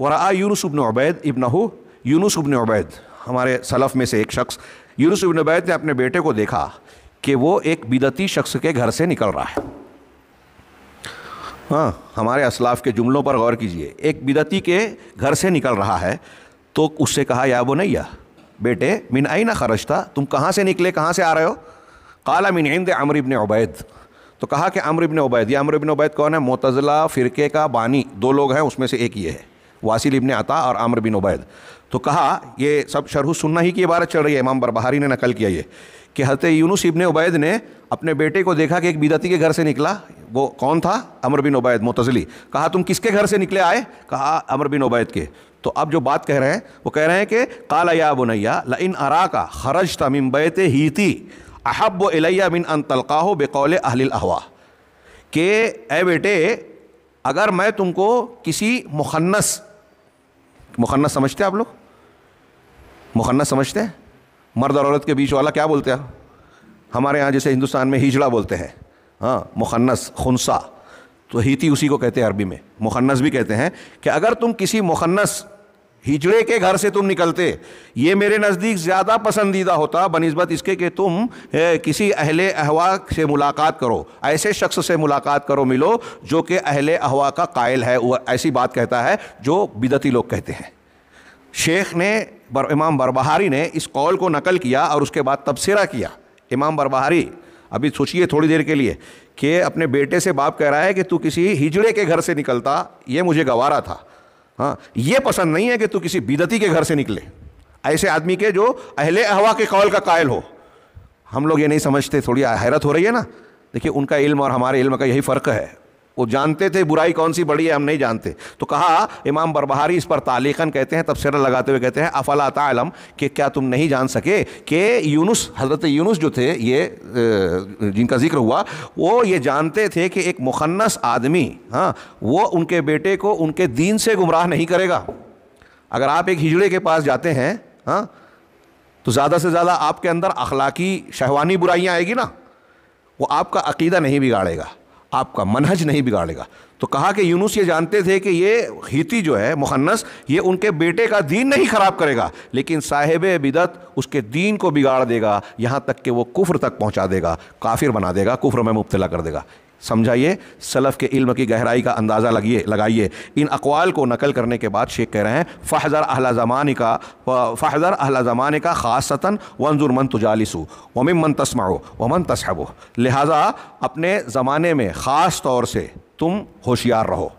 वरा यूनुस इबन उबैद इबन हो यूनुस उबन उबैद हमारे सलफ़ में से एक शख्स यूनुस उबन उबैद ने अपने बेटे को देखा कि वो एक बिदती शख्स के घर से निकल रहा है हाँ हमारे असलाफ के जुमलों पर गौर कीजिए एक बिदती के घर से निकल रहा है तो उससे कहा या वो नहीं या बेटे मिन आई ना खरज था तुम कहाँ से निकले कहाँ से आ रहे हो काला मिन आइंद अमर इबन उबैद तो कहा कि अमर इबन उबैद या अमर इबन उबैद कौन है मोतज़ला फ़िरके का बानी दो लोग हैं उसमें से एक ये है वासिल इब्ने अता और आमर बिन उबैद तो कहा ये सब शरह सुन्ना ही की इबारत चल रही है इमाम बरबहारी ने नकल किया ये कि हजरत यूनुस इबन उबैद ने अपने बेटे को देखा कि एक बिदती के घर से निकला वो कौन था अमर बिन उबैद मोतजली कहा तुम किसके घर से निकले आए कहा अमर बिन उबैद के तो अब जो बात कह रहे हैं वो कह रहे हैं कि काला या बुनैया इन अरा का खरज तमिम बैत थी अहब इलैया बिन अन तलका हो बेकौल अहल अहवा के ए बेटे अगर मैं तुमको किसी मुखन्नस मुखन्ना समझते आप लोग मुखन्ना समझते हैं मर्द और औरत के बीच वाला क्या बोलते हैं हमारे यहाँ जैसे हिंदुस्तान में हिजड़ा बोलते हैं हाँ मुखन्नस खुनसा तो हीती उसी को कहते हैं अरबी में मुखन्नस भी कहते हैं कि अगर तुम किसी मुखन्नस हिजड़े के घर से तुम निकलते ये मेरे नज़दीक ज़्यादा पसंदीदा होता बनस्बत इसके कि तुम ए, किसी अहले अहवा से मुलाकात करो ऐसे शख्स से मुलाकात करो मिलो जो कि अहले अहवा का कायल है वह ऐसी बात कहता है जो बिदती लोग कहते हैं शेख ने बर, इमाम बरबहारी ने इस कौल को नकल किया और उसके बाद तबसरा किया इमाम बरबहारी अभी सोचिए थोड़ी देर के लिए कि अपने बेटे से बाप कह रहा है कि तू किसी हिजड़े के घर से निकलता ये मुझे गवारा था हाँ ये पसंद नहीं है कि तू किसी बिदती के घर से निकले ऐसे आदमी के जो अहले अहवा के कौल का कायल हो हम लोग ये नहीं समझते थोड़ी हैरत हो रही है ना देखिए उनका इल्म और हमारे इल्म का यही फ़र्क है वो जानते थे बुराई कौन सी बड़ी है हम नहीं जानते तो कहा इमाम बरबहारी इस पर तालीकन कहते हैं तबसरा लगाते हुए कहते हैं अफला तालम कि क्या तुम नहीं जान सके कि यूनुस हज़रत यूनुस जो थे ये जिनका जिक्र हुआ वो ये जानते थे कि एक मुखन्नस आदमी हाँ वो उनके बेटे को उनके दीन से गुमराह नहीं करेगा अगर आप एक हिजड़े के पास जाते हैं हाँ तो ज़्यादा से ज़्यादा आपके अंदर अखलाकी शहवानी बुराइयाँ आएगी ना वो आपका अकीदा नहीं बिगाड़ेगा आपका मनहज नहीं बिगाड़ेगा तो कहा कि यूनुस ये जानते थे कि ये हिती जो है मुखन्नस ये उनके बेटे का दीन नहीं ख़राब करेगा लेकिन साहिब बिदत उसके दीन को बिगाड़ देगा यहाँ तक कि वो कुफ्र तक पहुँचा देगा काफिर बना देगा कुफ्र में मुबतला कर देगा समझाइए सलफ़ के इल्म की गहराई का अंदाज़ा लगिए लगाइए इन अकवाल को नकल करने के बाद शेख कह रहे हैं फ़हज़र अहला ज़मान का फ़हज़र अहला ज़मान का ख़ासता वंजुर मन तुजालसू वमिम मन तस्माओ वमन तस्हबो लिहाजा अपने ज़माने में ख़ास तौर से तुम होशियार रहो